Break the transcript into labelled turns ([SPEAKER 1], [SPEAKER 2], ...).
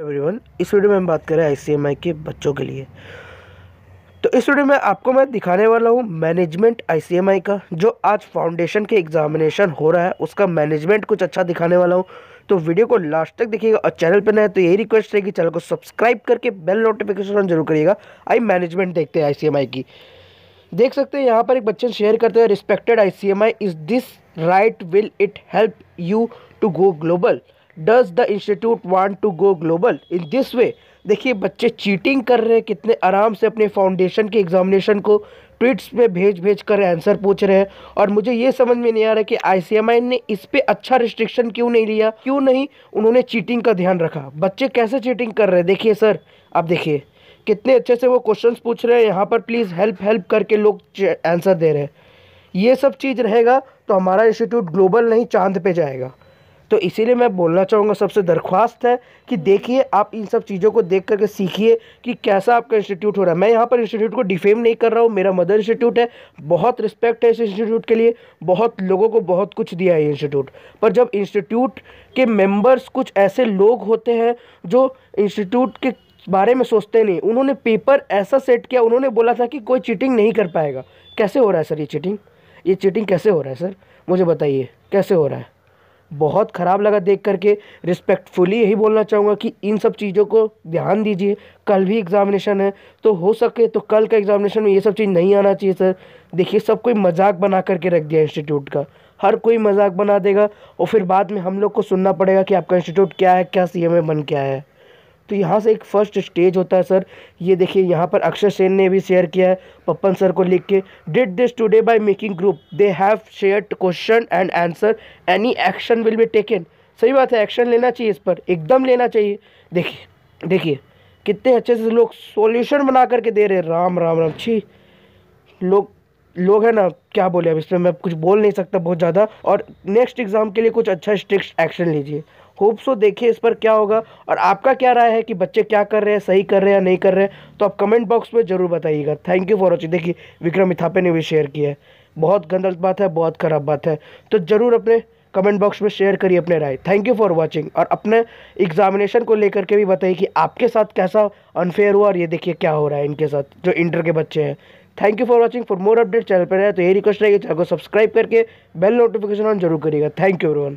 [SPEAKER 1] everyone इस video में हम बात करें आईसीएमआई के बच्चों के लिए तो इस वीडियो में आपको मैं दिखाने वाला हूँ मैनेजमेंट आईसीएमआई का जो आज फाउंडेशन के एग्जामिनेशन हो रहा है उसका मैनेजमेंट कुछ अच्छा दिखाने वाला हूँ तो वीडियो को लास्ट तक देखिएगा और चैनल पर नए तो यही रिक्वेस्ट है कि चैनल को सब्सक्राइब करके बेल नोटिफिकेशन ऑन जरूर करिएगा आई मैनेजमेंट देखते हैं आई की देख सकते हैं यहाँ पर एक बच्चे शेयर करते हैं respected I is this right will it help you to go global does the institute want to go global in this way देखिए बच्चे चीटिंग कर रहे हैं कितने आराम से अपने फाउंडेशन के एग्जामिनेशन को ट्वीट्स में भेज भेज कर आंसर पूछ रहे हैं और मुझे ये समझ में नहीं आ रहा कि आई ने इस पर अच्छा रिस्ट्रिक्शन क्यों नहीं लिया क्यों नहीं उन्होंने चीटिंग का ध्यान रखा बच्चे कैसे चीटिंग कर रहे हैं देखिए सर आप देखिए कितने अच्छे से वो क्वेश्चन पूछ रहे हैं यहाँ पर प्लीज़ हेल्प हेल्प करके लोग आंसर दे रहे हैं ये सब चीज़ रहेगा तो हमारा इंस्टीट्यूट ग्लोबल नहीं चांद पे जाएगा तो इसीलिए मैं बोलना चाहूँगा सबसे दरख्वास्त है कि देखिए आप इन सब चीज़ों को देख करके सीखिए कि कैसा आपका इंस्टीट्यूट हो रहा है मैं यहाँ पर इंस्टीट्यूट को डिफेम नहीं कर रहा हूँ मेरा मदर इंस्टीट्यूट है बहुत रिस्पेक्ट है इस इंस्टीट्यूट के लिए बहुत लोगों को बहुत कुछ दिया है इंस्टीट्यूट पर जब इंस्टीट्यूट के मेम्बर्स कुछ ऐसे लोग होते हैं जो इंस्टीट्यूट के बारे में सोचते नहीं उन्होंने पेपर ऐसा सेट किया उन्होंने बोला था कि कोई चीटिंग नहीं कर पाएगा कैसे हो रहा है सर ये चीटिंग ये चीटिंग कैसे हो रहा है सर मुझे बताइए कैसे हो रहा है बहुत ख़राब लगा देख करके रिस्पेक्टफुली यही बोलना चाहूँगा कि इन सब चीज़ों को ध्यान दीजिए कल भी एग्ज़ामिनेशन है तो हो सके तो कल का एग्ज़ामिनेशन में ये सब चीज़ नहीं आना चाहिए सर देखिए सब कोई मजाक बना करके रख दिया इंस्टीट्यूट का हर कोई मजाक बना देगा और फिर बाद में हम लोग को सुनना पड़ेगा कि आपका इंस्टीट्यूट क्या है क्या सी एम ए बन क्या है तो यहाँ से एक फ़र्स्ट स्टेज होता है सर ये देखिए यहाँ पर अक्षर सेन ने भी शेयर किया है पप्पन सर को लिख के did this today by making group they have share question and answer any action will be taken सही बात है एक्शन लेना चाहिए इस पर एकदम लेना चाहिए देखिए देखिए कितने अच्छे से लोग सॉल्यूशन बना करके दे रहे राम राम राम छी लोग लोग हैं ना क्या बोले अब इसमें मैं कुछ बोल नहीं सकता बहुत ज़्यादा और नेक्स्ट एग्ज़ाम के लिए कुछ अच्छा स्ट्रिक्ट एक्शन लीजिए सो तो देखिए इस पर क्या होगा और आपका क्या राय है कि बच्चे क्या कर रहे हैं सही कर रहे हैं या नहीं कर रहे हैं तो आप कमेंट बॉक्स में ज़रूर बताइएगा थैंक यू फॉर वॉचिंग देखिए विक्रम इथापे ने भी शेयर किया है बहुत गंदल बात है बहुत ख़राब बात है तो ज़रूर अपने कमेंट बॉक्स में शेयर करिए अपने राय थैंक यू फॉर वॉचिंग और अपने एग्जामिनेशन को लेकर के भी बताइए कि आपके साथ कैसा अनफेयर हुआ और ये देखिए क्या हो रहा है इनके साथ जो इंटर के बच्चे हैं thank you for watching for more update channel पर है तो ये रिक्वेस्ट रहेगी चैनल को सब्सक्राइब करके बेल नोटिफिकेशन ऑन जरूर करिएगा थैंक यू एवरीवन